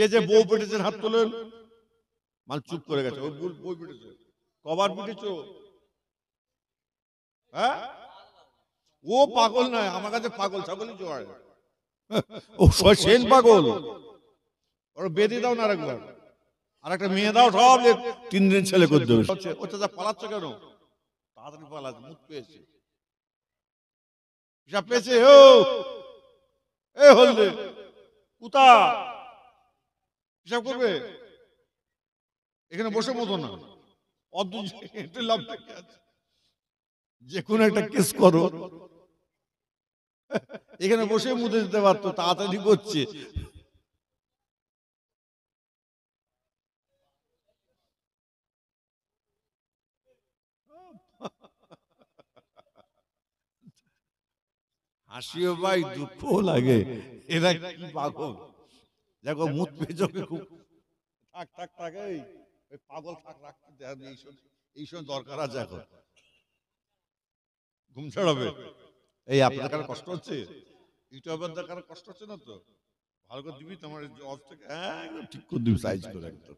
কে যে বউ পেটেছেন হাত তোলেন মানে চুপ করে গেছে ওই বউ পেটেছে কবার পিটেছ হ্যাঁ ও পাগল নয় আমার কাছে পাগল ছাগলই জোয়ার ও পাগল ওর বেঁধে দাও না আরেকবার আর একটা মেয়ে দাও সব যে তিন দিন ছেলে করতে দেবে ও চাচা পালাচ্ছ কেন তাড়াতাড়ি পালাচ মুখ পেয়েছে পেয়েছে ও এ হলদে কুতা করবে এখানে বসে মতো না যে কোনো একটা কেস করো এখানে বসে মুদে দিতে পারতো তাড়াতাড়ি করছে হাসিও ভাই দুঃখ লাগে এরা কি পাগল দেখো মুত পেজকে খুব থাক থাক থাক এই ওই পাগল থাক রাখতে দেন এই এই সময় দরকার আছে এখন ঘুম ছাড়াবে এই আপনার কষ্ট হচ্ছে ইউটিউবের দেখার কষ্ট হচ্ছে না তো ভালো করে দিবি তোমার অফ থেকে হ্যাঁ, একদম ঠিক করে দিবি সাইজ করে একদম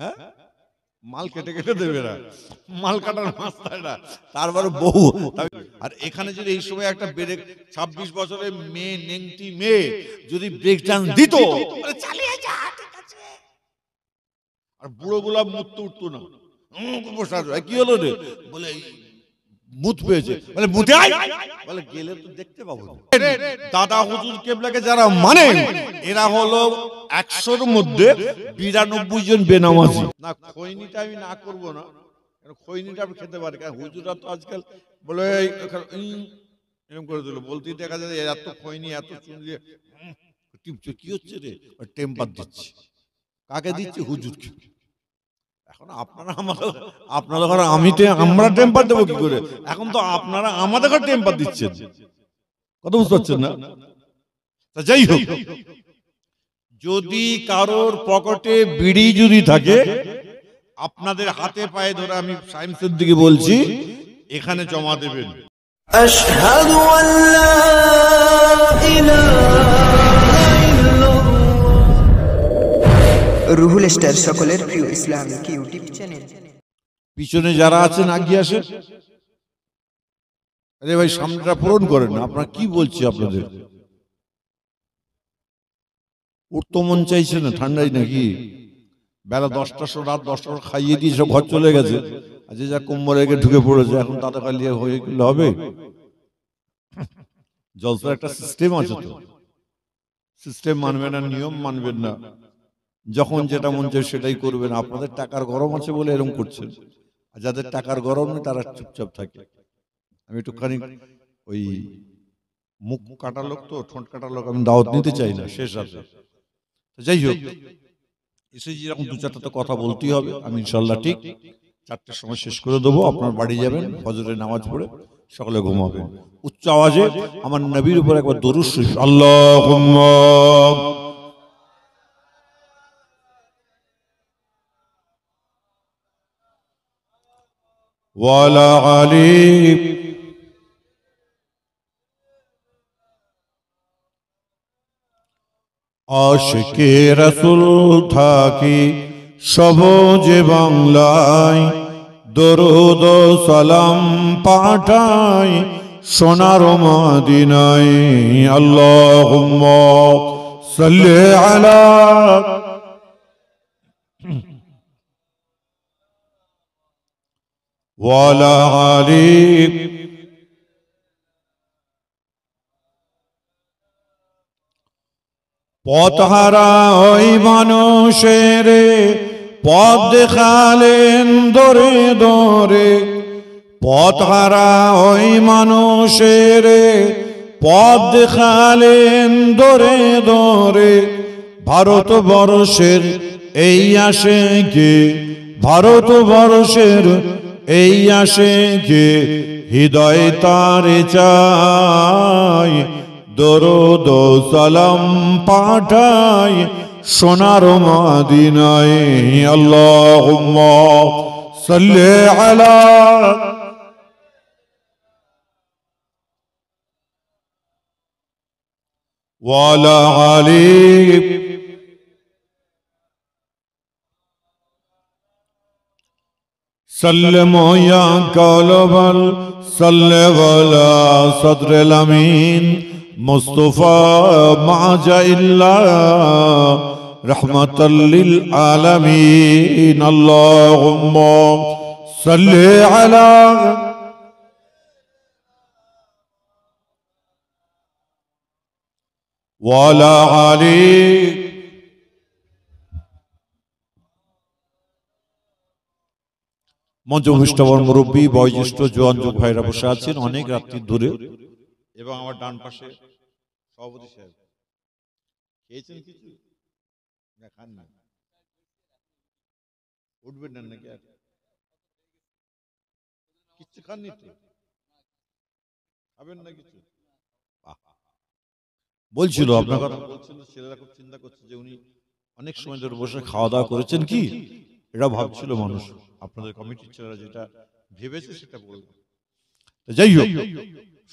হ্যাঁ, হ্যাঁ? মাল কেটে কেটে দেবে না মাল কাটার মাস্তা এটা তারপর বহু আর এখানে যদি এই সময় একটা ব্রেক ছাব্বিশ বছরের মেয়ে নেংটি মেয়ে যদি ব্রেক ডান্স দিত চালিয়ে যা ঠিক আছে আর বুড়ো গোলাপ মুত্তু উঠতো না কি হলো রে বলে মুত পেয়েছে বলে মুতাই বলে গেলে তো দেখতে পাবো দাদা হুজুর কেবলাকে যারা মানে এরা হলো একশোর মধ্যে বিরানব্বই জন বেনামাজি না খৈনিটা আমি না করবো না খৈনিটা আমি খেতে পারি কারণ হুজুরা তো আজকাল বলে এরকম করে দিল বলতেই দেখা যায় এত খৈনি এত চুন দিয়ে কি হচ্ছে রে টেম্পার দিচ্ছে কাকে দিচ্ছে হুজুরকে এখন আপনারা আমাদের আপনাদের ঘরে আমি আমরা টেম্পার দেবো কি করে এখন তো আপনারা আমাদের ঘরে টেম্পার দিচ্ছেন কত বুঝতে পারছেন না তা যাই হোক যদি কারোর পকেটে বিড়ি যদি থাকে আপনাদের হাতে পায়ে ধরে আমি সায়েন্সের দিকে বলছি এখানে জমা দেবেন আশহাদু আল্লা ইলাহা রুহুল স্টার সকলের প্রিয় ইসলামিক ইউটিউব চ্যানেল পিছনে যারা আছেন আগিয়ে আসেন আরে ভাই সামনেটা পূরণ করেন আপনারা কি বলছি আপনাদের উঠতে মন চাইছে না ঠান্ডাই নাকি বেলা দশটার সময় রাত দশটার খাইয়ে দিয়ে সব ঘর চলে গেছে আর যে যা কোম্বরে ঢুকে পড়েছে এখন তাড়াতাড়ি খালি হয়ে গেলে হবে জলসার একটা সিস্টেম আছে তো সিস্টেম মানবে না নিয়ম মানবেন না যখন যেটা মন চায় সেটাই করবেন আপনাদের টাকার গরম আছে বলে এরম করছেন আর যাদের টাকার গরম নেই তারা চুপচাপ থাকে আমি একটুখানি ওই মুখ কাটা লোক তো ঠোঁট কাটা লোক আমি দাওয়াত নিতে চাই না শেষ আছে যাই হোক এসে যেরকম দু চারটা তো কথা বলতেই হবে আমি ইনশাল্লাহ ঠিক চারটের সময় শেষ করে দেবো আপনার বাড়ি যাবেন ফজরের নামাজ পড়ে সকালে ঘুমাবেন উচ্চ আওয়াজে আমার নবীর উপর একবার দরুশ আল্লাহ ولا علي আশকে রসুল থাকি সবজ বাংলায় দরুদ সালাম পাঠাই সোনার মাদিনায় আল্লাহ সাল্লে আলা وعلى পথহারা ওই মানুষের পথ দেখালেন দরে দরে পথহারা ওই মানুষের পথ দেখালেন দরে দরে ভারতবর্ষের এই আসে কে ভারতবর্ষের এই আসে যে হৃদয় তার চাই দরদ সালাম পাঠাই সোনার মাদিনায় আল্লাহ সাল্লে আলা سلموا يا قلب صلوا على صدر الامين مصطفى ما جاء الا رحمة للعالمين اللهم صل على وعلى عليك মঞ্চভূষ্টবর মুরব্বী বয়োজ্যেষ্ঠ জোয়ান যোগ ভাইরা বসে আছেন অনেক রাত্রি দূরে এবং আমার ডান পাশে সভাপতি সাহেব খেয়েছেন কিছু না খান না উঠবেন না নাকি কিচ্ছু খাননি তো খাবেন না কিছু বলছিল আপনার কথা বলছিল ছেলেরা খুব চিন্তা করছে যে উনি অনেক সময় ধরে বসে খাওয়া দাওয়া করেছেন কি এরা ভাবছিল মানুষ আপনাদের কমিটির ছেলেরা যেটা ভেবেছে সেটা বলব যাই হোক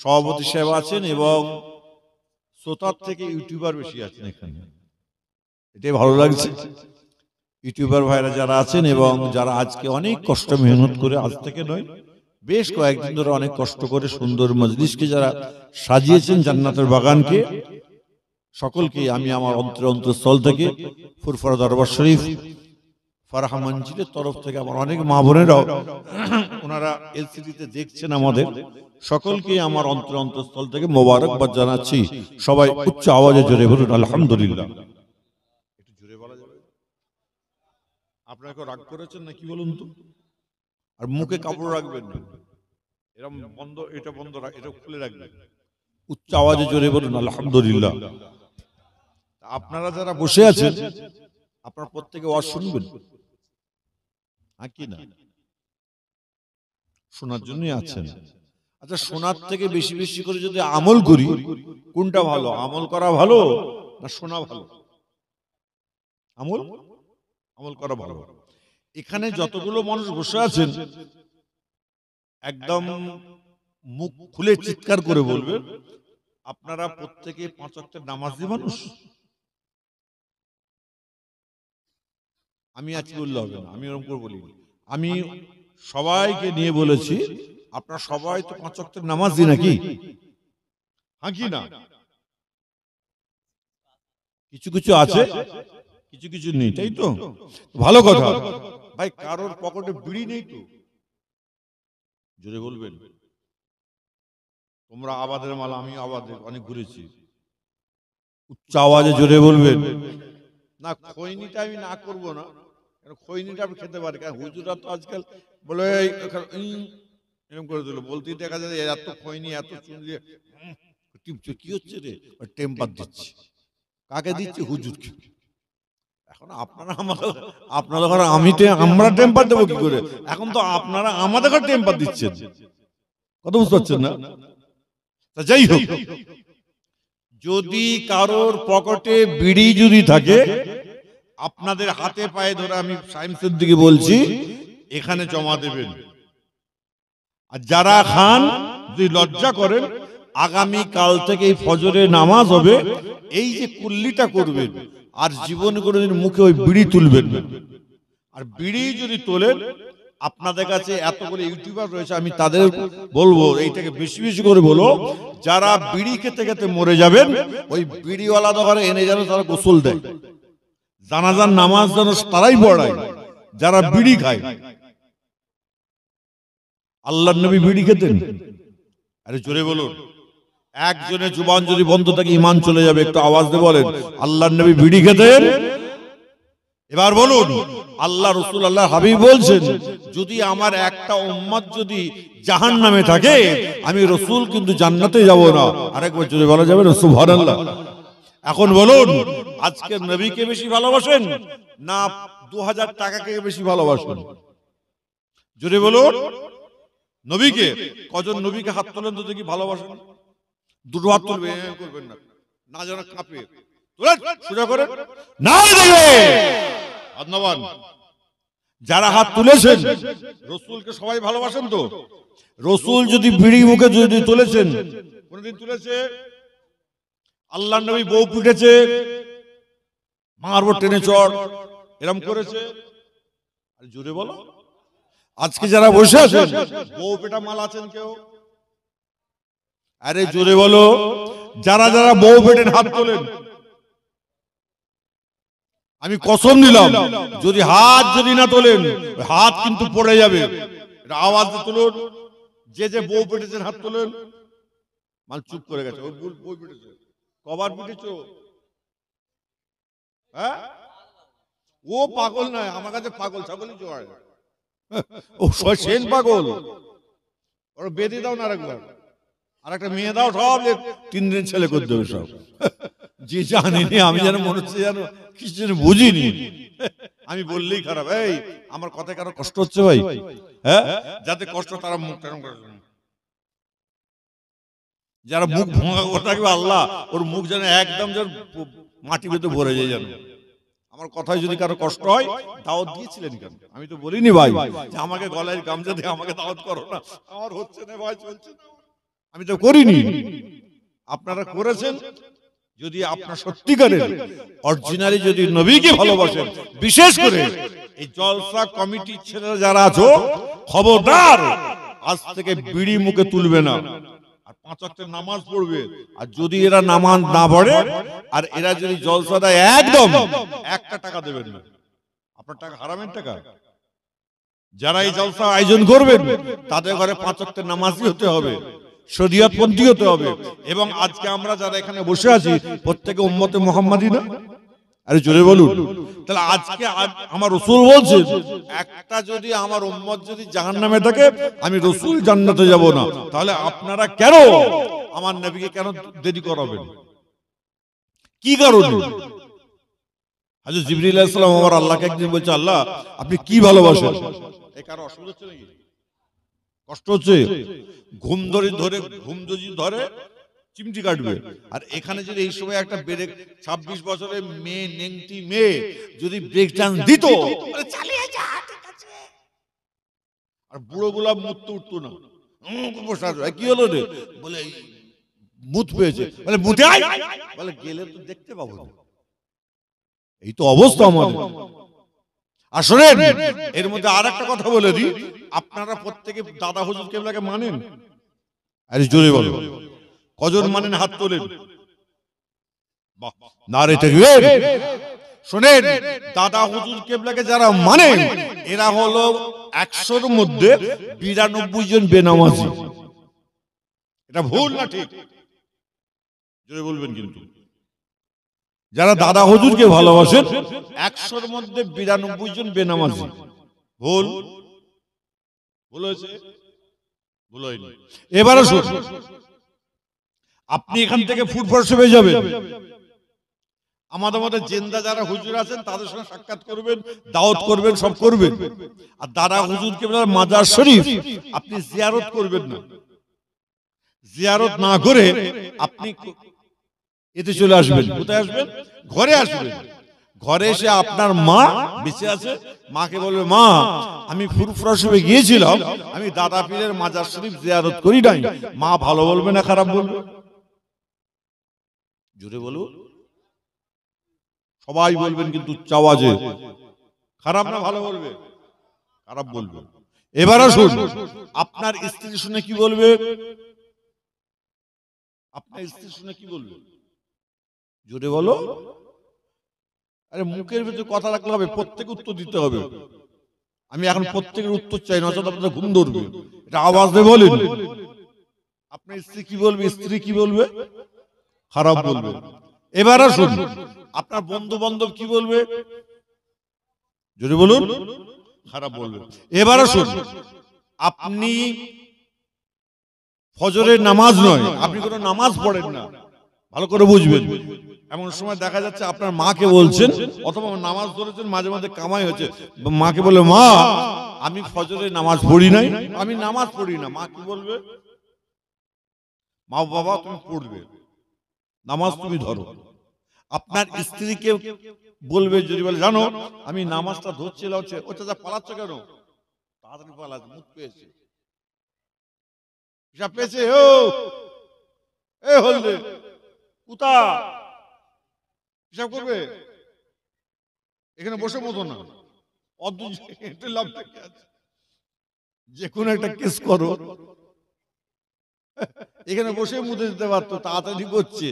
সভাপতি সাহেব আছেন এবং শ্রোতার থেকে ইউটিউবার বেশি আছেন এখানে এটাই ভালো লাগছে ইউটিউবার ভাইরা যারা আছেন এবং যারা আজকে অনেক কষ্ট মেহনত করে আজ থেকে নয় বেশ কয়েকদিন ধরে অনেক কষ্ট করে সুন্দর মজলিসকে যারা সাজিয়েছেন জান্নাতের বাগানকে সকলকে আমি আমার অন্তর স্থল থেকে ফুরফরা দরবার শরীফ ফারাহা মঞ্জিলের তরফ থেকে আমার অনেক মা বোনেরাও ওনারা এলসিডিতে দেখছেন আমাদের সকলকে আমার অন্তর অন্তঃস্থল থেকে মোবারকবাদ জানাচ্ছি সবাই উচ্চ আওয়াজে জোরে বলুন আলহামদুলিল্লাহ একটু জোরে যাবে আপনাকে রাগ করেছেন নাকি বলুন তো আর মুখে কাপড় রাখবেন না এরকম বন্ধ এটা বন্ধ এটা খুলে রাখবেন উচ্চ আওয়াজে জোরে বলুন আলহামদুলিল্লাহ আপনারা যারা বসে আছেন আপনার প্রত্যেকে ওয়াজ শুনবেন আকিনা শোনার জন্যই আছেন আচ্ছা শোনার আচ্ছা, থেকে বেশি বেশি করে যদি আমল করি কোনটা ভালো আমল করা ভালো না শোনা ভালো আমল আমল করা ভালো এখানে যতগুলো মানুষ বসে আছেন একদম মুখ খুলে চিৎকার করে বলবে আপনারা প্রত্যেকে পাঁচ অক্টের নামাজি মানুষ আমি আজকে বললে হবে না আমি ওরকম করে বলি আমি সবাইকে নিয়ে বলেছি আপনার সবাই তো পাঁচ অক্টের নামাজ দিই নাকি হ্যাঁ, হ্যাঁ কি না কিছু কিছু আছে কিছু কিছু নেই তাই তো ভালো কথা ভাই কারোর পকেটে বিড়ি নেই তো জোরে বলবেন তোমরা আবাদের মালা আমি আবাদের অনেক ঘুরেছি উচ্চ আওয়াজে জোরে বলবেন না খৈনিটা আমি না করব না খৈনিটা আমি খেতে পারি কারণ হুজুরা তো আজকাল বলে এরকম করে দিল বলতেই দেখা যায় এত খৈনি এত চুন দিয়ে কি হচ্ছে রে টেম্পার দিচ্ছে কাকে দিচ্ছে হুজুর এখন আপনারা আমার আপনাদের ঘরে আমি আমরা টেম্পার দেবো কি করে এখন তো আপনারা আমাদের ঘরে টেম্পার দিচ্ছেন কত বুঝতে পারছেন না তা যাই হোক যদি কারোর পকেটে বিড়ি যদি থাকে আপনাদের হাতে পায়ে ধরে আমি সাইমসের দিকে বলছি এখানে জমা দেবেন আর যারা খান যদি লজ্জা করেন আগামী কাল থেকে এই ফজরে নামাজ হবে এই যে কুল্লিটা করবেন আর জীবন করে মুখে ওই বিড়ি তুলবেন আর বিড়ি যদি তোলেন আপনাদের কাছে এতগুলো ইউটিউবার রয়েছে আমি তাদের বলবো এইটাকে বেশি বেশি করে বলো যারা বিড়ি খেতে খেতে মরে যাবেন ওই বিড়িওয়ালা দোকানে এনে যেন তারা গোসল দেয় জানাজার নামাজ যেন তারাই পড়ায় যারা বিড়ি খায় আল্লাহ নবী বিড়ি খেতেন আরে জোরে বলুন একজনের জুবান যদি বন্ধ থাকে ইমান চলে যাবে একটু আওয়াজ দিয়ে বলেন আল্লাহ নবী বিড়ি খেতেন এবার বলুন আল্লাহ রসুল আল্লাহ হাবিব বলছেন যদি আমার একটা উম্মাদ যদি জাহান নামে থাকে আমি রসুল কিন্তু জান্নাতে যাব না আরেকবার যদি বলা যাবে রসুল ভরাল্লাহ এখন বলুন আজকে নবীকে বেশি ভালোবাসেন না দু হাজার টাকাকে বেশি ভালোবাসেন যদি বলুন নবীকে কজন নবীকে হাত তোলেন তো দেখি ভালোবাসেন দুটো হাত তুলবে করবেন না না যেন কাপের যারা হাত তুলেছেন রসুলকে সবাই ভালোবাসেন তো রসুল যদি বিড়ি মুখে যদি তুলেছেন কোনদিন তুলেছে আল্লাহ নবী বউ পিটেছে মারবো টেনে চড় এরম করেছে জুড়ে বলো আজকে যারা বসে আছেন বউ পেটা মাল আছেন কেউ আরে জুড়ে বলো যারা যারা বউ পেটের হাত তোলেন আমি কসম নিলাম যদি হাত যদি না তোলেন হাত কিন্তু পড়ে যাবে আওয়াজ তুলুন যে যে বউ পেটেছেন হাত তোলেন মাল চুপ করে গেছে ওর বই পেটেছে কবার পেটেছ হ্যাঁ ও পাগল নয় আমার কাছে পাগল ছাগলই জোয়ার ও পাগল ওর বেঁধে দাও না আরেকবার আর একটা মেয়ে দাও সব তিন দিন ছেলে করতে হবে সব যে জানেনি আমি যেন মনে হচ্ছে যেন কিছু যেন বুঝিনি আমি বললেই খারাপ এই আমার কথায় কারো কষ্ট হচ্ছে ভাই হ্যাঁ যাতে কষ্ট তারা মুখ কেরম করে যারা মুখ ভঙ্গা করে থাকবে আল্লাহ ওর মুখ যেন একদম যেন মাটি ভেতরে ভরে যায় যেন আমার কথায় যদি কারো কষ্ট হয় দাওয়াত দিয়েছিলেন কেন আমি তো বলিনি ভাই যে আমাকে গলায় গামছা দিয়ে আমাকে দাওয়াত করো না আমার হচ্ছে না ভাই চলছে না আমি তো করিনি আপনারা করেছেন যদি আপনার সত্যিকারের অরিজিনালি যদি নবীকে ভালোবাসেন বিশেষ করে এই জলসা কমিটির ছেলে যারা আছো খবরদার আজ থেকে বিড়ি মুখে তুলবে না আর পাঁচ নামাজ পড়বে আর যদি এরা নামাজ না পড়ে আর এরা যদি জলসা একদম একটা টাকা দেবেন না আপনার টাকা হারামের টাকা যারা এই জলসা আয়োজন করবেন তাদের ঘরে পাঁচ অক্টের নামাজই হতে হবে পন্থী হতে হবে এবং আজকে আমরা যারা এখানে বসে আছি প্রত্যেকে উম্মতে মোহাম্মদই না আরে জোরে বলুন তাহলে আজকে আমার রসুল বলছে একটা যদি আমার উম্মত যদি জাহান নামে থাকে আমি রসুল জান্নাতে যাব না তাহলে আপনারা কেন আমার নবীকে কেন দেরি করাবেন কি কারণ আচ্ছা জিবরিল ইসলাম আমার আল্লাহকে একদিন বলছে আল্লাহ আপনি কি ভালোবাসেন এ কারো অসুবিধা হচ্ছে নাকি কষ্ট হচ্ছে ঘুম ধরে ধরে ঘুম যদি ধরে চিমটি কাটবে আর এখানে যদি এই সময় একটা ব্রেক ছাব্বিশ বছরের মেয়ে নেংটি মেয়ে যদি ব্রেক ডান্স দিত চালিয়ে আর বুড়ো গোলাপ মুত্তু উঠতো না কি হলো রে বলে মুত পেয়েছে বলে মুতে আয় বলে গেলে তো দেখতে পাবো এই তো অবস্থা আমার আর শোনেন এর মধ্যে আর একটা কথা বলে দিই আপনারা প্রত্যেকে দাদা হুজুর কেবলাকে মানেন আরে জোরে বলো কজন মানেন হাত তোলেন নারে তাকবীর শোনেন দাদা হুজুর কেবলাকে যারা মানেন এরা হলো একশোর মধ্যে বিরানব্বই জন বেনামাজি এটা ভুল না ঠিক জোরে বলবেন কিন্তু যারা দাদা হুজুরকে ভালোবাসেন একশোর মধ্যে বিরানব্বই জন বেনামাজি ভুল ভুল হয়েছে ভুল হয়নি এবারও আপনি এখান থেকে ফুটবল হয়ে যাবেন আমাদের মধ্যে জেন্দা যারা হুজুর আছেন তাদের সঙ্গে সাক্ষাৎ করবেন দাওয়াত করবেন সব করবেন আর দাদা হুজুরকে মাজার শরীফ আপনি জিয়ারত করবেন না জিয়ারত না করে আপনি এতে চলে আসবেন কোথায় আসবেন ঘরে আসবেন ঘরে এসে আপনার মা বেঁচে আছে মাকে বলবে মা আমি ফুরফুরা সবে গিয়েছিলাম আমি দাদা পীরের মাজার শরীফ জিয়ারত করি নাই মা ভালো বলবে না খারাপ বলবে জুড়ে বলু সবাই বলবেন কিন্তু চাওয়াজে খারাপ না ভালো বলবে খারাপ বলবে এবার আসুন আপনার স্ত্রী শুনে কি বলবে আপনার স্ত্রী শুনে কি বলবে জোরে বলো আরে মুখের ভিতরে কথা রাখলে হবে প্রত্যেক উত্তর দিতে হবে আমি এখন প্রত্যেকের উত্তর চাই না আপনার ঘুম ধরবে এটা আওয়াজ দিয়ে বলেন আপনার স্ত্রী কি বলবে স্ত্রী কি বলবে খারাপ বলবে এবার শুনুন আপনার বন্ধু বান্ধব কি বলবে যদি বলুন খারাপ বলবে এবার শুনুন আপনি ফজরের নামাজ নয় আপনি কোনো নামাজ পড়েন না ভালো করে বুঝবেন এমন সময় দেখা যাচ্ছে আপনার মাকে বলছেন অথবা নামাজ ধরেছেন মাঝে মাঝে কামাই হয়েছে মাকে বলে মা আমি ফজরে নামাজ পড়ি নাই আমি নামাজ পড়ি না মা কি বলবে মা বাবা তুমি পড়বে নামাজ তুমি ধরো আপনার স্ত্রীকে বলবে যদি বলে জানো আমি নামাজটা ধরছিলাম ও চাচা পালাচ্ছ কেন তাড়াতাড়ি পালাচ্ছ মুখ পেয়েছে পেয়েছে ও এ হলদে কুতা হিসাব করবে এখানে বসে মতো না যে কোনো একটা কেস করো এখানে বসে মুদে দিতে পারতো তাড়াতাড়ি করছে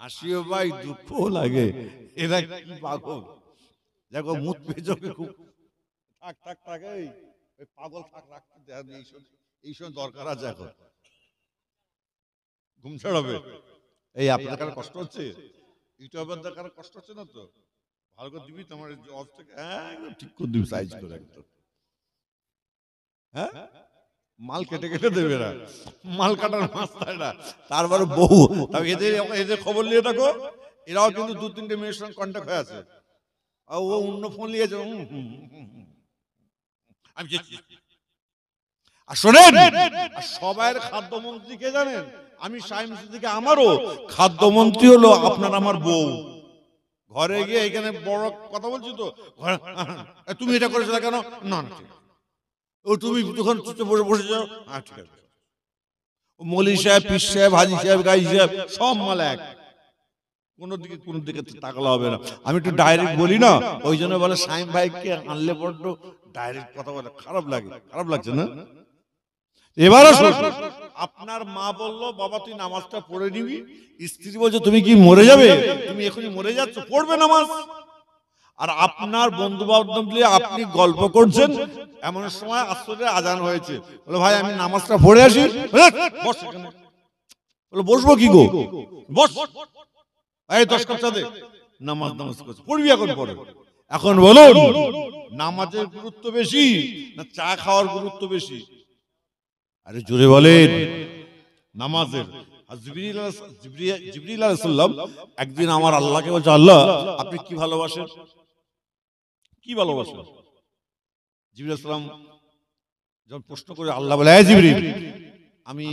হাসিও ভাই দুঃখ লাগে এরা কি পাগল দেখো মুখ খুব থাক থাক থাক এই পাগল থাক রাখতে এই সময় দরকার আছে এখন ঘুম ছাড়াবে এই আপনার কষ্ট হচ্ছে কষ্ট হচ্ছে না তো ভালো করে দিবি তোমার থেকে ঠিক করে দিবি সাইজ করে একদম হ্যাঁ মাল কেটে কেটে দেবে না মাল কাটার থাকে না তারপরে বহু এদের এদের খবর নিয়ে থাকো এরাও কিন্তু দু তিনটে মেয়ের সঙ্গে কন্ট্যাক্ট হয়ে আছে ও অন্য ফোন নিয়েছে আমি আর শোনেন সবাইয়ের খাদ্যমন্ত্রী কে জানেন আমি সাইম থেকে আমারও খাদ্যমন্ত্রী হলো আপনার আমার বউ ঘরে গিয়ে এখানে বড় কথা বলছি তো হ্যাঁ, হ্যাঁ। তুমি এটা করেছো কেন না না ও তুমি যখন বসে বসে যাও হ্যাঁ ঠিক আছে মলি সাহেব পিস সাহেব হাজি সাহেব গাই সাহেব সব মাল এক কোনো দিকে কোনো দিকে তাকলা হবে না আমি একটু ডাইরেক্ট বলি না ওই জন্য বলে সাইম ভাইকে আনলে বড্ড ডাইরেক্ট কথা বলে খারাপ লাগে খারাপ লাগছে না এবার আপনার মা বললো বাবা তুই নামাজটা পড়ে নিবি স্ত্রী বলছে তুমি কি মরে যাবে তুমি এখনই মরে যাচ্ছ পড়বে নামাজ আর আপনার বন্ধু বান্ধব নিয়ে আপনি গল্প করছেন এমন সময় আশ্চর্য আজান হয়েছে বলে ভাই আমি নামাজটা পড়ে আসি বসবো কি গো বস এই দশ কাপ চাঁদে নামাজ নামাজ করছে পড়বি এখন পরে এখন বলুন নামাজের গুরুত্ব বেশি না চা খাওয়ার গুরুত্ব বেশি আরে জোরে বলেন নামাজের জিবরিল আলাইসাল্লাম একদিন আমার আল্লাহকে বলছে আল্লাহ আপনি কি ভালোবাসেন কি ভালোবাসেন জিবরিল আসসালাম যখন প্রশ্ন করে আল্লাহ বলে জিবরিল আমি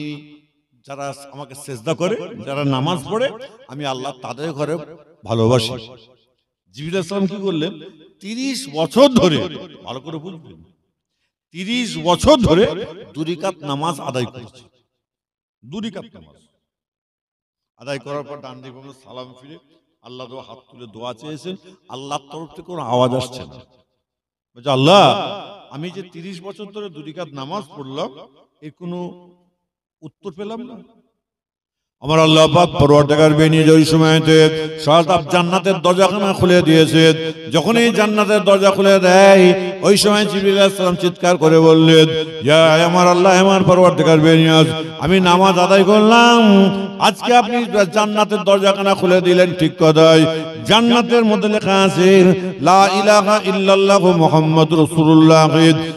যারা আমাকে চেষ্টা করে যারা নামাজ পড়ে আমি আল্লাহ তাদের ঘরে ভালোবাসি জিবির কি করলেন তিরিশ বছর ধরে ভালো করে বুঝবেন তিরিশ বছর ধরে দুরিকাত নামাজ আদায় করেছে দুরিকাত নামাজ আদায় করার পর ডান দিকে সালাম ফিরে আল্লাহ হাত তুলে দোয়া চেয়েছেন আল্লাহর তরফ থেকে কোনো আওয়াজ আসছে না বলছে আল্লাহ আমি যে তিরিশ বছর ধরে দুরিকাত নামাজ পড়লাম এর কোনো উত্তর পেলাম না আমার আল্লাহ পাক পরোয়াটাকার বেনিয়ে ওই সময়তে সরতাপ জান্নাতের দরজাখানা খুলে দিয়েছে যখনই জান্নাতের দরজা খুলে দেয় ওই সময় জিবিল ইসলাম চিৎকার করে বললেন ইয়া আমার আল্লাহ আমার পরোয়াটাকার আজ আমি নামাজ আদায় করলাম আজকে আপনি জান্নাতের দরজাখানা খুলে দিলেন ঠিক কথাই জান্নাতের মধ্যে লেখা আছে লা ইলাহা ইল্লাল্লাহু মুহাম্মাদুর রাসূলুল্লাহ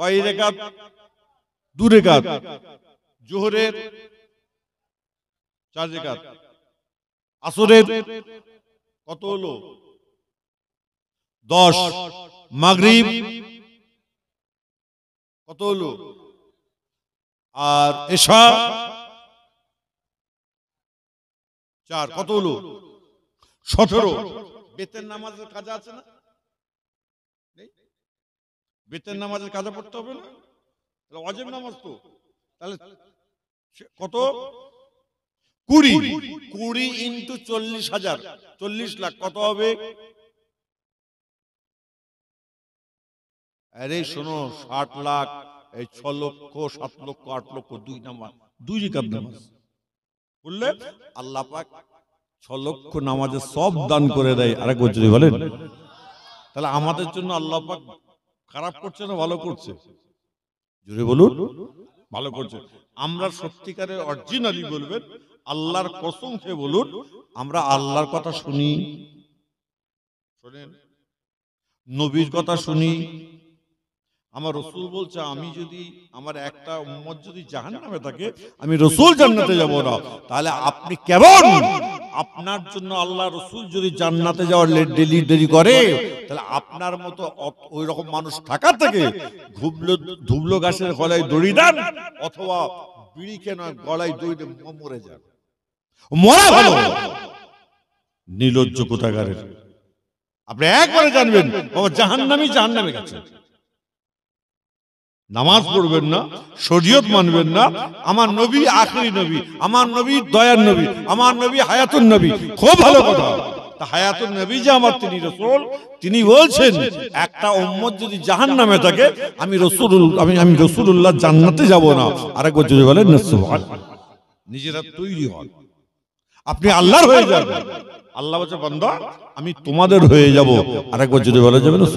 কয় রেখাত দু রেখাত জোহরের চার রেখাত আসরের কত হলো দশ মাগরিব কত হলো আর এশা চার কত হলো সতেরো বেতের নামাজের কাজ আছে না বেতের নামাজের কাজে পড়তে হবে না তাহলে অজেব নামাজ তো তাহলে কত কুড়ি কুড়ি ইন্টু চল্লিশ হাজার চল্লিশ লাখ কত হবে আরে শোনো ষাট লাখ এই ছ লক্ষ সাত লক্ষ আট লক্ষ দুই নামাজ দুই রিকাব নামাজ বললে আল্লাহ পাক ছ লক্ষ নামাজের সব দান করে দেয় আরেক বছরই বলেন তাহলে আমাদের জন্য আল্লাহ পাক খারাপ করছে না ভালো করছে জোরে বলুন ভালো করছে আমরা সত্যিকারের অরিজিনালি বলবেন আল্লাহর কসম খেয়ে বলুন আমরা আল্লাহর কথা শুনি শোনেন নবীর কথা শুনি আমার রসুল বলছে আমি যদি আমার একটা উম্মত যদি জাহান নামে থাকে আমি রসুল জান্নাতে যাব না তাহলে আপনি কেমন আপনার জন্য আল্লাহ রসুল যদি জান্নাতে যাওয়ার ডেলি ডেলি করে তাহলে আপনার মতো ওই রকম মানুষ থাকা থেকে ধুবলো ধুবলো গাছের গলায় দড়ি দেন অথবা বিড়ি কেন গলায় দড়ি মরে যান মরা ভালো নির্লজ্জ কোথাকারের আপনি একবারে জানবেন বাবা জাহান্নামি জাহান্নামে গেছে নামাজ পড়বেন না শরীয়ত মানবেন না আমার নবী আখরি নবী আমার নবী দয়ার নবী আমার নবী হায়াতুন নবী খুব ভালো কথা তা হায়াতুল নবী যে আমার তিনি রসুল তিনি বলছেন একটা উম্মত যদি জাহান নামে থাকে আমি রসুল আমি আমি রসুল্লাহ জান্নাতে যাব না আরেকবার যদি বলেন নিজেরা তৈরি হন আপনি আল্লাহর হয়ে যাবেন আল্লাহ বলছে আমি তোমাদের হয়ে যাব আরেকবার যদি বলা যাবে না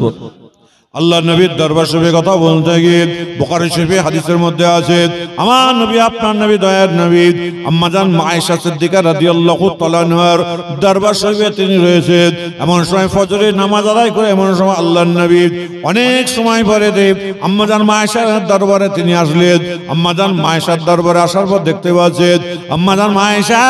আল্লাহ নবীর দরবার শরীফে কথা বলতে গিয়ে বোকারি শরীফে হাদিসের মধ্যে আছে আমার নবী আপনার নবী দয়ার নবী আম্মা জান মায়েশা সিদ্দিকা রাদিয়াল্লাহু তাআলার দরবার শরীফে তিনি রয়েছে এমন সময় ফজরের নামাজ আদায় করে এমন সময় আল্লাহর নবী অনেক সময় পরে দেব আম্মা জান মায়েশার দরবারে তিনি আসলেন আম্মা জান মায়েশার দরবারে আসার পর দেখতে পাচ্ছে আম্মা জান মায়েশা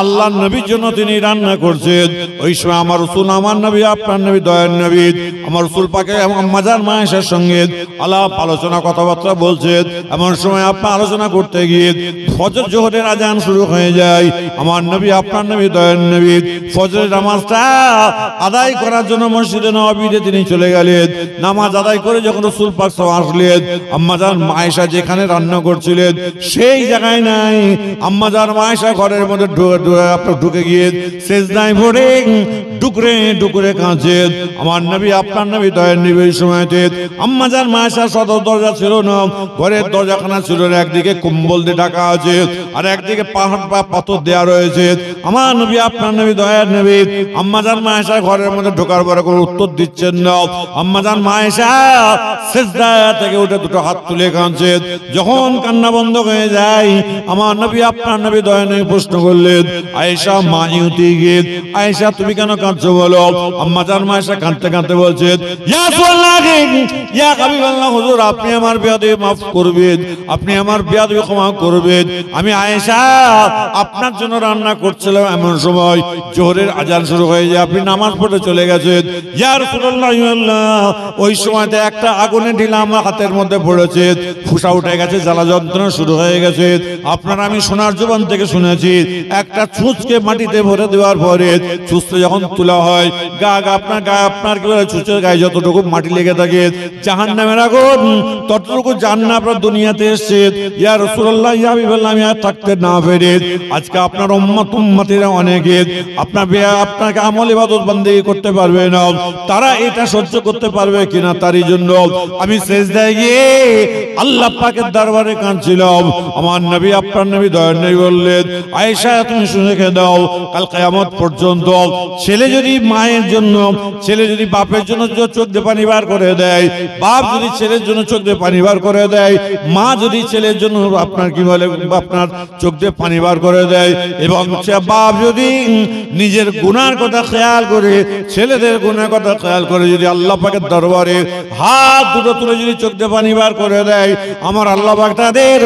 আল্লাহর নবীর জন্য তিনি রান্না করছেন ওই সময় আমার রসুল আমার নবী আপনার নবী দয়ার নবী আমার রসুল পাকে এমন মজার মায়েশার সঙ্গে আলাপ আলোচনা কথাবার্তা বলছে এমন সময় আপনি আলোচনা করতে গিয়ে ফজর জোহরের আজান শুরু হয়ে যায় আমার নবী আপনার নবী দয়ান নবী ফজরের নামাজটা আদায় করার জন্য মসজিদে নবীতে তিনি চলে গেলেন নামাজ আদায় করে যখন রসুল পাক সব আসলেন আম্মাজার মায়েশা যেখানে রান্না করছিলেন সেই জায়গায় নাই আম্মাজার মায়েশা ঘরের মধ্যে আপনার ঢুকে গিয়ে শেষ নাই ভরে ডুকরে ডুকরে কাঁচে আমার নবী আপনার নবী দয়ার নবী ওই সময়তে আম্মাজার মাসা শত দরজা ছিল না ঘরের দরজাখানা ছিল একদিকে কুম্বল দিয়ে ঢাকা আছে আর একদিকে পাহাড় বা পাথর দেওয়া রয়েছে আমার নবী আপনার নবী দয়ার নবী আম্মাজার মাসা ঘরের মধ্যে ঢোকার পরে কোনো উত্তর দিচ্ছেন না আম্মাজার মাসা সেজদা থেকে উঠে দুটো হাত তুলে কাঁদছে যখন কান্না বন্ধ হয়ে যায় আমার নবী আপনার নবী দয়া নবী প্রশ্ন করলেন আয়েশা মা ইউতি গীত আয়েশা তুমি কেন কাঁদছো বলো আম্মাজার মাসা কাঁদতে কাঁদতে বলছে ইয়া আপনার জন্য রান্না করছিলাম এমন সময় জোহরের আজান শুরু হয়ে যায় আপনি নামাজ পড়ে চলে গেছেন ওই একটা আগুনে ঢিলা আমার হাতের মধ্যে পড়েছে ফুসা উঠে গেছে জ্বালা যন্ত্রণা শুরু হয়ে গেছে আপনার আমি সোনার জীবন থেকে শুনেছি একটা ছুঁচকে মাটিতে ভরে দেওয়ার পরে ছুঁচতে যখন তোলা হয় গা গা আপনার গা আপনার কি ছুঁচের গায়ে যতটুকু মাটি মাটি লেগে থাকে জাহান নামের আগুন ততটুকু জান না আপনার দুনিয়াতে এসছে ইয়ার রসুল্লাহ ইয়া হাবিবাল্লাহ আমি আর থাকতে না ফেরে আজকে আপনার উম্মত উম্মাতিরা অনেকে আপনার আপনাকে আমল ইবাদত বন্দেগী করতে পারবে না তারা এটা সহ্য করতে পারবে কিনা তারই জন্য আমি শেষ দেয় গিয়ে আল্লাহ পাকের দরবারে কাঁদছিলাম আমার নবী আপনার নবী দয়ার নবী বললেন আয়েশা তুমি শুনে খেয়ে দাও কাল কেয়ামত পর্যন্ত ছেলে যদি মায়ের জন্য ছেলে যদি বাপের জন্য চোদ্দ পানি বার করে দেয় বাপ যদি ছেলের জন্য চোখ দিয়ে পানি বার করে দেয় মা যদি ছেলের জন্য আপনার কি বলে আপনার চোখ দিয়ে পানি বার করে দেয় এবং বাপ যদি নিজের গুনার কথা খেয়াল করে ছেলেদের গুনার কথা খেয়াল করে যদি আল্লাহ পাকের দরবারে হাত দুটো তুলে যদি চোখ দিয়ে পানি বার করে দেয় আমার আল্লাহ পাক তাদের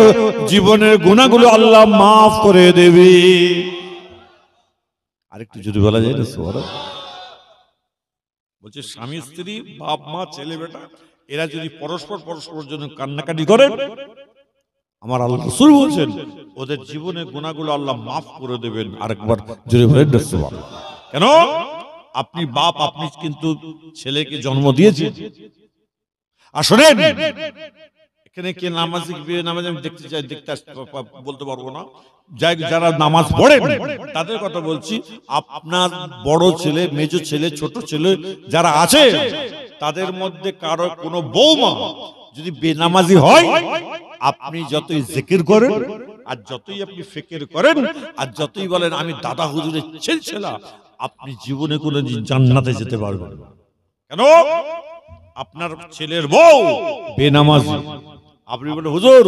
জীবনের গুণাগুলো আল্লাহ মাফ করে দেবে আরেকটু যদি বলা যায় না সোহারা বলছে স্বামী স্ত্রী বাপ মা ছেলে বেটা এরা যদি পরস্পর পরস্পর জন্য কান্নাকাটি করে আমার আল্লাহ রসুল বলছেন ওদের জীবনে গুণাগুলো আল্লাহ মাফ করে দেবেন আরেকবার জোরে বলেন কেন আপনি বাপ আপনি কিন্তু ছেলেকে জন্ম দিয়েছেন আসলে এখানে কে নামাজি নামাজ আমি দেখতে চাই দেখতে বলতে পারবো না যাই যারা নামাজ পড়ে তাদের কথা বলছি আপনার বড় ছেলে মেজ ছেলে ছোট ছেলে যারা আছে তাদের মধ্যে কারো কোনো বৌমা যদি বেনামাজি হয় আপনি যতই জিকির করেন আর যতই আপনি ফিকির করেন আর যতই বলেন আমি দাদা হুজুরের ছেলে ছেলছেলা আপনি জীবনে কোনো জান্নাতে যেতে পারবেন কেন আপনার ছেলের বউ বেনামাজি আপনি বলে হুজুর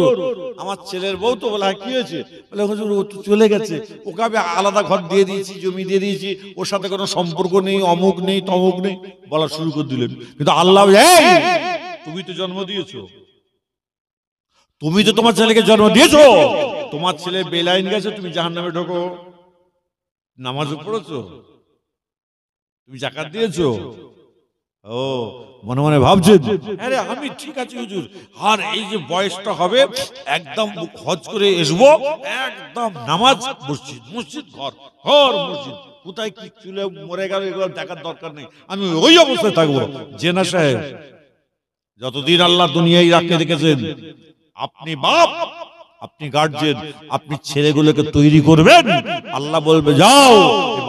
আমার ছেলের বউ তো বলে হ্যাঁ, কি হয়েছে বলে হুজুর ও তো চলে গেছে ওকে আমি আলাদা ঘর দিয়ে দিয়েছি জমি দিয়ে দিয়েছি ওর সাথে কোনো সম্পর্ক নেই অমুক নেই তমুক নেই বলা শুরু করে দিলেন কিন্তু আল্লাহ তুমি তো জন্ম দিয়েছো তুমি তো তোমার ছেলেকে জন্ম দিয়েছো তোমার ছেলে বেলাইন গেছে তুমি জাহান্নামে নামে ঢোকো নামাজও পড়েছো তুমি জাকাত দিয়েছো ও মনে মনে ভাবছেন আরে হ্যাঁ আমি ঠিক আছি হুজুর আর এই যে বয়সটা হবে একদম হজ করে এসব একদম নামাজ মসজিদ মসজিদ ঘর ঘর মসজিদ কোথায় কি চুলে মরে গেল এগুলো দেখার দরকার নেই আমি ওই অবস্থায় থাকবো জেনা সাহেব যতদিন আল্লাহ দুনিয়ায় রাখতে দেখেছেন আপনি বাপ আপনি গার্জেন আপনি ছেলেগুলোকে তৈরি করবেন আল্লাহ বলবে যাও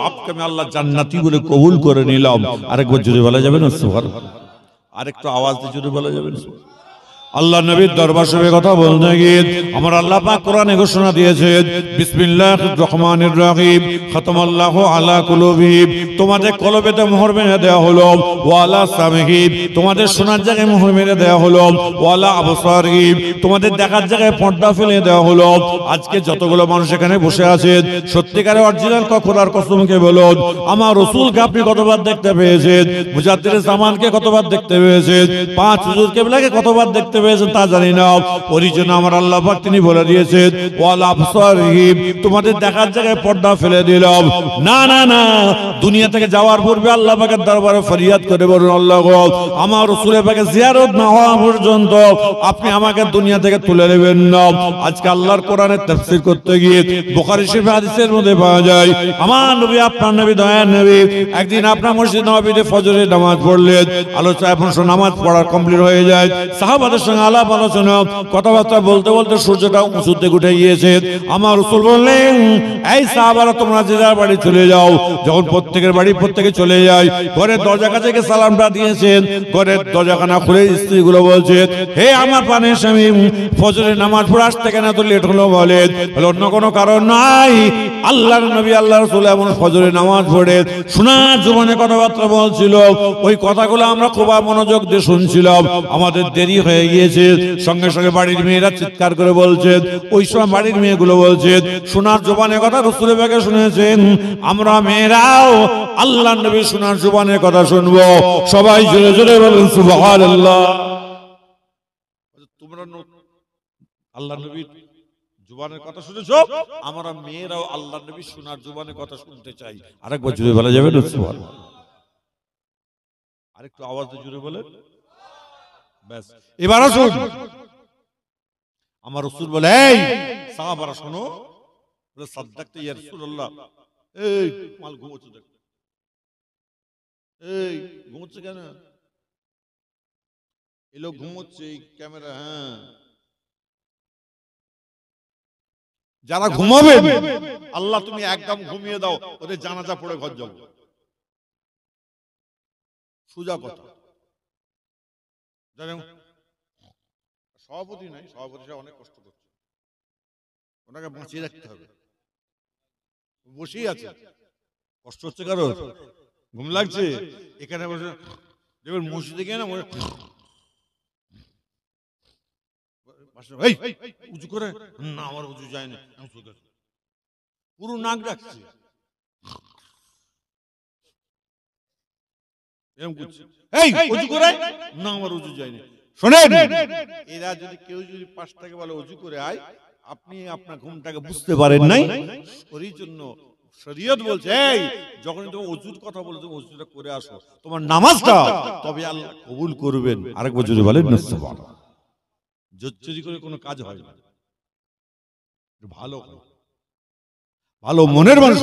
বাপকে আমি আল্লাহ জান্নাতি বলে কবুল করে নিলাম আরেকবার যদি বলা যাবে না সুবহানাল্লাহ আরেকটু আওয়াজ দিয়ে জোরে বলা যাবে না আল্লাহ নবীর দরবার সবে কথা বলতে গিয়ে আমার আল্লাহ পাক কোরআনে ঘোষণা দিয়েছে বিসমিল্লাহ রহমানির রহিম খতম আল্লাহ আলা কুলুবিব তোমাদের কলবেতে মোহর মেরে দেয়া হলো ওয়ালা সামহিব তোমাদের শোনার জায়গায় মোহর মেরে দেয়া হলো ওয়ালা আবসারিব তোমাদের দেখার জায়গায় পর্দা ফেলে দেয়া হলো আজকে যতগুলো মানুষ এখানে বসে আছে সত্যিকারে অরিজিনাল কখরার কসমকে বলো আমার রসুলকে আপনি কতবার দেখতে পেয়েছেন মুজাদ্দির জামানকে কতবার দেখতে পেয়েছেন পাঁচ হুজুর কেবলাকে কতবার দেখতে তা জানি না আমার আল্লাহ পাক তিনি বলে দিয়েছেন তোমাদের দেখার জায়গায় পর্দা ফেলে দিলাম না না না দুনিয়া থেকে যাওয়ার পূর্বে আল্লাহ পাকের দরবারে ফরিয়াদ করে বলুন আল্লাহ আমার পাকে জিয়ারত না হওয়া পর্যন্ত আপনি আমাকে দুনিয়া থেকে তুলে নেবেন না আজকে আল্লাহর কোরআনে করতে গিয়ে বুখারী মধ্যে পাওয়া যায় আমার নবী আপনার নবী দয়ার নবী একদিন আপনার মসজিদ নবীতে ফজরে নামাজ পড়লেন আলোচনা এখন নামাজ পড়া কমপ্লিট হয়ে যায় সাহাবাদের সঙ্গে আলাপ আলোচনা কথাবার্তা বলতে বলতে সূর্যটা উঁচুর উঠে গিয়েছে আমার রসুল বললেন এই সাহাবারা তোমরা যে যার বাড়ি চলে যাও যখন প্রত্যেকের বাড়ি প্রত্যেকে চলে যায় ঘরের দরজা কাছে গিয়ে সালামটা দিয়েছেন ঘরের দরজাখানা খুলে স্ত্রীগুলো বলছে হে আমার পানে স্বামী ফজরে নামাজ পড়ে আসতে কেন তো লেট হলো বলে অন্য কোনো কারণ নাই আল্লাহর নবী আল্লাহ রসুল এমন ফজরের নামাজ পড়ে শোনার জীবনে কথাবার্তা বলছিল ওই কথাগুলো আমরা খুব মনোযোগ দিয়ে শুনছিলাম আমাদের দেরি হয়ে গিয়ে গিয়েছে সঙ্গে সঙ্গে বাড়ির মেয়েরা চিৎকার করে বলছে ওই সময় বাড়ির মেয়েগুলো বলছে সোনার জোবানের কথা রসুল ভাইকে শুনেছেন আমরা মেয়েরাও আল্লাহ নবী সোনার জোবানের কথা শুনবো সবাই জোরে জোরে বলেন সুবাহ আরেকটু আওয়াজ জুড়ে বলে এবার আসুন আমার রসুল বলে এই সাহাবারা শোনো সাদ্দাক তো ইয়া এই মাল ঘুমোচ্ছে দেখ এই ঘুমোচ্ছে কেন ঘুমোচ্ছে এই ক্যামেরা হ্যাঁ যারা ঘুমাবে আল্লাহ তুমি একদম ঘুমিয়ে দাও ওদের জানাজা পড়ে ঘর যাবো সোজা কথা যাই সভাপতি নাই সভাপতি সাহেব অনেক কষ্ট করছে ওনাকে বাঁচিয়ে রাখতে হবে বসেই আছে কষ্ট হচ্ছে কারো ঘুম লাগছে এখানে বসে দেখবেন মসজিদে গিয়ে না উঁচু করে না আমার উঁচু যায় না পুরো নাক ডাকছে অজু করে আয় আপনি আপনার ঘুমটাকে বুঝতে পারেন নাই শরীর জন্য শরীয়ত বলছে এই যখন তুমি অজুর কথা বলে তুমি করে আসো তোমার নামাজটা তবে আল্লাহ কবুল করবেন আরেকবার যদি বলেন জোচ্চুরি করে কোনো কাজ হয় না ভালো ভালো মনের মানুষ